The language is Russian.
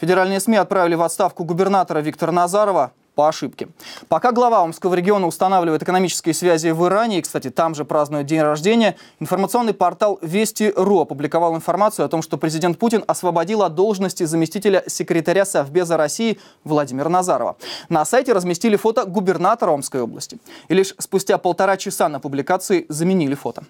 Федеральные СМИ отправили в отставку губернатора Виктора Назарова по ошибке. Пока глава Омского региона устанавливает экономические связи в Иране, и, кстати, там же празднует день рождения, информационный портал Вести.ру опубликовал информацию о том, что президент Путин освободил от должности заместителя секретаря Совбеза России Владимира Назарова. На сайте разместили фото губернатора Омской области. И лишь спустя полтора часа на публикации заменили фото.